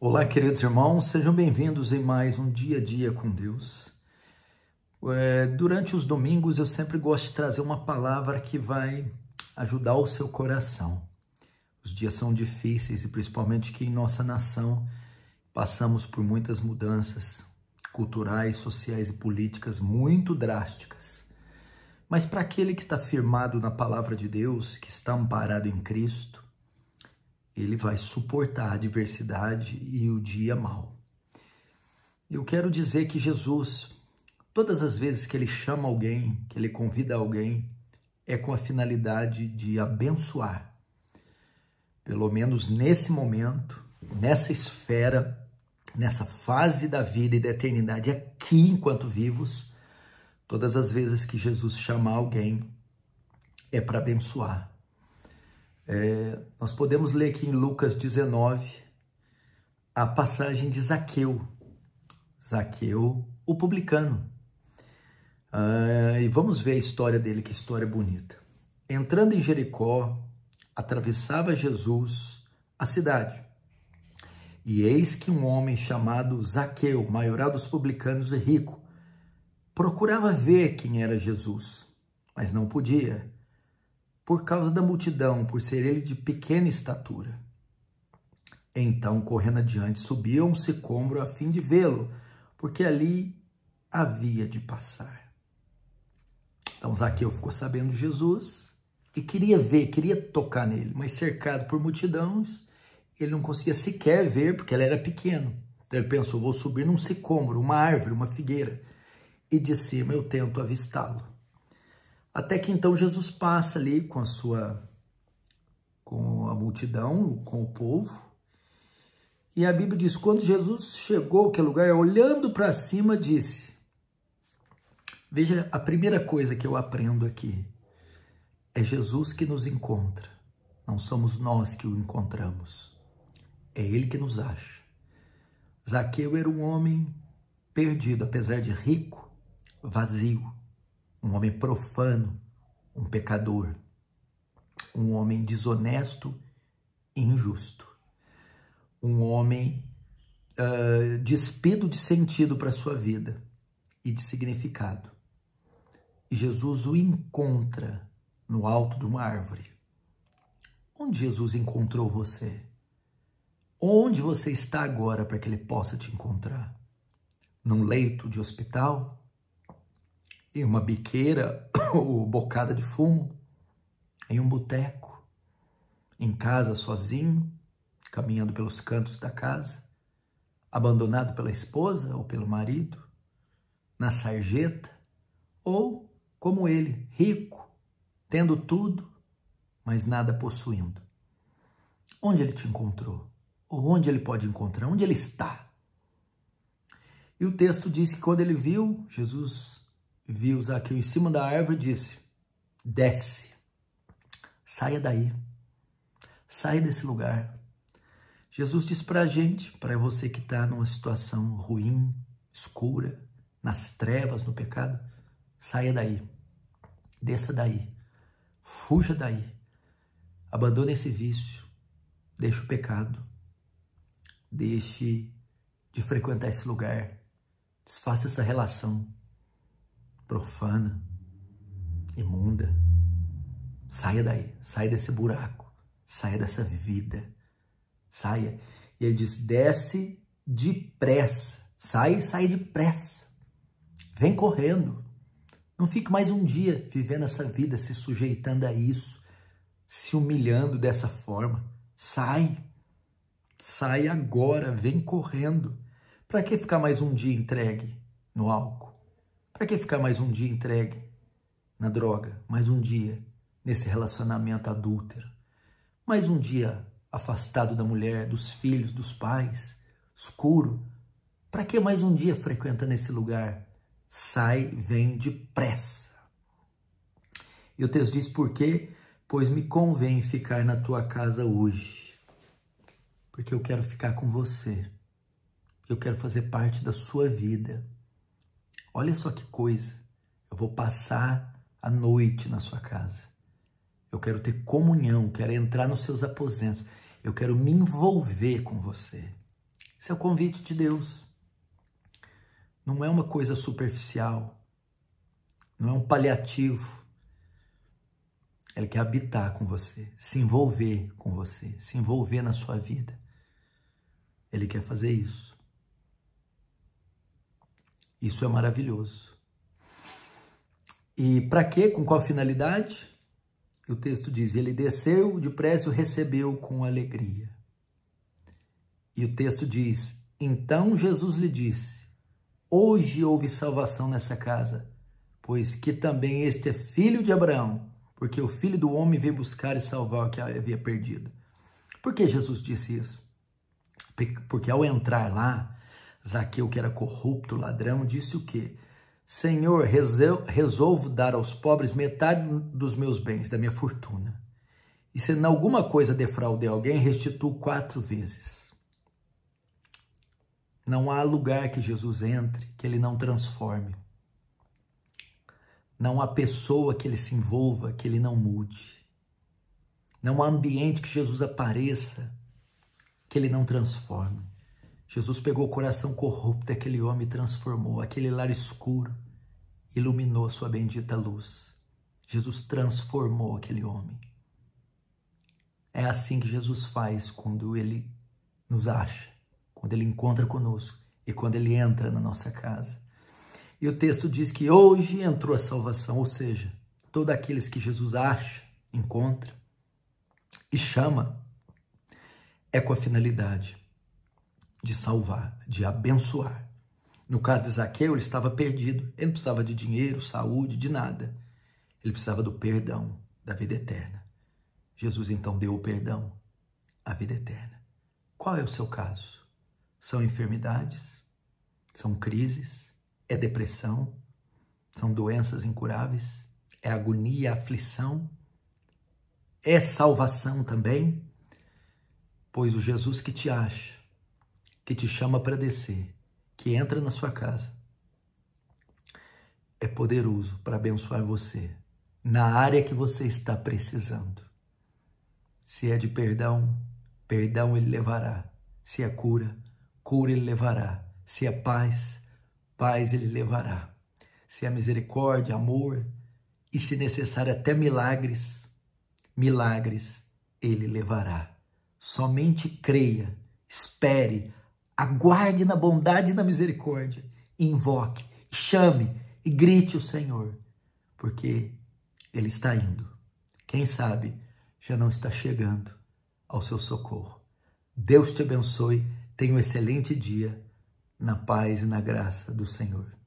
Olá, queridos irmãos, sejam bem-vindos em mais um Dia a Dia com Deus. É, durante os domingos eu sempre gosto de trazer uma palavra que vai ajudar o seu coração. Os dias são difíceis e principalmente que em nossa nação passamos por muitas mudanças culturais, sociais e políticas muito drásticas. Mas para aquele que está firmado na palavra de Deus, que está amparado em Cristo, ele vai suportar a adversidade e o dia mal. Eu quero dizer que Jesus, todas as vezes que ele chama alguém, que ele convida alguém, é com a finalidade de abençoar. Pelo menos nesse momento, nessa esfera, nessa fase da vida e da eternidade, aqui enquanto vivos, todas as vezes que Jesus chama alguém, é para abençoar é, nós podemos ler aqui em Lucas 19 a passagem de Zaqueu, Zaqueu, o publicano. Ah, e vamos ver a história dele, que história bonita. Entrando em Jericó, atravessava Jesus a cidade. E eis que um homem chamado Zaqueu, maioral dos publicanos e rico, procurava ver quem era Jesus, mas não podia, por causa da multidão, por ser ele de pequena estatura. Então, correndo adiante, subiu um secombro a fim de vê-lo, porque ali havia de passar. Então, Zaqueu ficou sabendo de Jesus e queria ver, queria tocar nele, mas cercado por multidões, ele não conseguia sequer ver, porque ele era pequeno. Então, ele pensou: vou subir num secombro, uma árvore, uma figueira, e de cima eu tento avistá-lo. Até que então Jesus passa ali com a sua com a multidão, com o povo. E a Bíblia diz: quando Jesus chegou àquele lugar, olhando para cima, disse: Veja, a primeira coisa que eu aprendo aqui é Jesus que nos encontra. Não somos nós que o encontramos. É ele que nos acha. Zaqueu era um homem perdido, apesar de rico, vazio, um homem profano, um pecador, um homem desonesto e injusto, um homem uh, despido de sentido para a sua vida e de significado. E Jesus o encontra no alto de uma árvore. Onde Jesus encontrou você? Onde você está agora para que ele possa te encontrar? Num leito de hospital? e uma biqueira ou bocada de fumo, em um boteco, em casa sozinho, caminhando pelos cantos da casa, abandonado pela esposa ou pelo marido, na sarjeta, ou como ele, rico, tendo tudo, mas nada possuindo. Onde ele te encontrou? Ou onde ele pode encontrar? Onde ele está? E o texto diz que quando ele viu, Jesus viu Zaqueu em cima da árvore e disse: Desce, saia daí, saia desse lugar. Jesus disse para a gente, para você que está numa situação ruim, escura, nas trevas, no pecado, saia daí, desça daí, fuja daí, abandone esse vício, deixe o pecado, deixe de frequentar esse lugar, desfaça essa relação profana, imunda. Saia daí, saia desse buraco, saia dessa vida, saia. E ele diz: desce depressa, sai, sai depressa, vem correndo. Não fique mais um dia vivendo essa vida, se sujeitando a isso, se humilhando dessa forma. Sai, sai agora, vem correndo. Para que ficar mais um dia entregue no álcool? Para que ficar mais um dia entregue na droga, mais um dia nesse relacionamento adúltero, mais um dia afastado da mulher, dos filhos, dos pais, escuro? Para que mais um dia frequentando esse lugar? Sai, vem depressa. E o texto diz: Por quê? Pois me convém ficar na tua casa hoje, porque eu quero ficar com você, eu quero fazer parte da sua vida. Olha só que coisa. Eu vou passar a noite na sua casa. Eu quero ter comunhão, quero entrar nos seus aposentos. Eu quero me envolver com você. Isso é o convite de Deus. Não é uma coisa superficial. Não é um paliativo. Ele quer habitar com você, se envolver com você, se envolver na sua vida. Ele quer fazer isso. Isso é maravilhoso. E para quê? Com qual finalidade? O texto diz: Ele desceu depressa e o recebeu com alegria. E o texto diz: Então Jesus lhe disse: Hoje houve salvação nessa casa, pois que também este é filho de Abraão, porque o filho do homem veio buscar e salvar o que havia perdido. Por que Jesus disse isso? Porque ao entrar lá, Zaqueu, que era corrupto, ladrão, disse o quê? Senhor, resolvo dar aos pobres metade dos meus bens, da minha fortuna. E se em alguma coisa defraudei alguém, restituo quatro vezes. Não há lugar que Jesus entre que ele não transforme. Não há pessoa que ele se envolva que ele não mude. Não há ambiente que Jesus apareça que ele não transforme. Jesus pegou o coração corrupto daquele homem e transformou aquele lar escuro, iluminou sua bendita luz. Jesus transformou aquele homem. É assim que Jesus faz quando ele nos acha, quando ele encontra conosco e quando ele entra na nossa casa. E o texto diz que hoje entrou a salvação, ou seja, todos aqueles que Jesus acha, encontra e chama, é com a finalidade de salvar, de abençoar. No caso de Zaqueu, ele estava perdido. Ele não precisava de dinheiro, saúde, de nada. Ele precisava do perdão, da vida eterna. Jesus então deu o perdão, a vida eterna. Qual é o seu caso? São enfermidades? São crises? É depressão? São doenças incuráveis? É agonia, é aflição? É salvação também? Pois o Jesus que te acha, que te chama para descer, que entra na sua casa, é poderoso para abençoar você na área que você está precisando. Se é de perdão, perdão ele levará. Se é cura, cura ele levará. Se é paz, paz ele levará. Se é misericórdia, amor e, se necessário, até milagres, milagres ele levará. Somente creia, espere, Aguarde na bondade e na misericórdia. Invoque, chame e grite o Senhor, porque ele está indo. Quem sabe já não está chegando ao seu socorro. Deus te abençoe. Tenha um excelente dia na paz e na graça do Senhor.